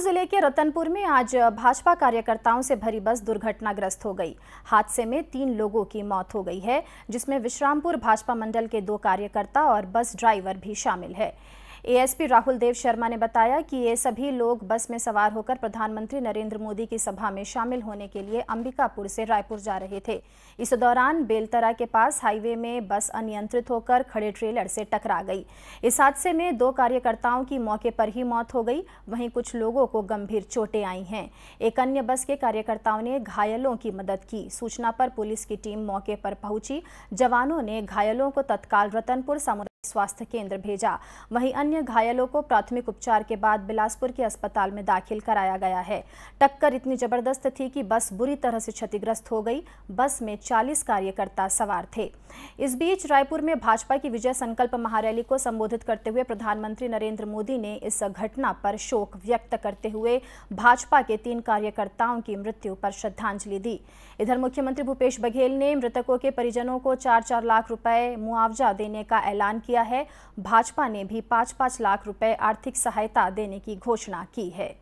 जिले के रतनपुर में आज भाजपा कार्यकर्ताओं से भरी बस दुर्घटनाग्रस्त हो गई हादसे में तीन लोगों की मौत हो गई है जिसमें विश्रामपुर भाजपा मंडल के दो कार्यकर्ता और बस ड्राइवर भी शामिल है एएसपी राहुल देव शर्मा ने बताया कि ये सभी लोग बस में सवार होकर प्रधानमंत्री नरेंद्र मोदी की सभा में शामिल होने के लिए अंबिकापुर से रायपुर जा रहे थे इस दौरान बेलतरा के पास हाईवे में बस अनियंत्रित होकर खड़े ट्रेलर से टकरा गई इस हादसे में दो कार्यकर्ताओं की मौके पर ही मौत हो गई वहीं कुछ लोगों को गंभीर चोटें आई हैं एक अन्य बस के कार्यकर्ताओं ने घायलों की मदद की सूचना पर पुलिस की टीम मौके पर पहुंची जवानों ने घायलों को तत्काल रतनपुर समुदाय स्वास्थ्य केंद्र भेजा वहीं अन्य घायलों को प्राथमिक उपचार के बाद बिलासपुर के अस्पताल में दाखिल कराया गया है टक्कर इतनी जबरदस्त थी कि बस बुरी तरह से क्षतिग्रस्त हो गई बस में चालीस कार्यकर्ता सवार थे इस बीच रायपुर में भाजपा की विजय संकल्प महारैली को संबोधित करते हुए प्रधानमंत्री नरेंद्र मोदी ने इस घटना पर शोक व्यक्त करते हुए भाजपा के तीन कार्यकर्ताओं की मृत्यु पर श्रद्धांजलि दी इधर मुख्यमंत्री भूपेश बघेल ने मृतकों के परिजनों को चार चार लाख रुपए मुआवजा देने का ऐलान किया किया है भाजपा ने भी पाँच पाँच लाख रुपए आर्थिक सहायता देने की घोषणा की है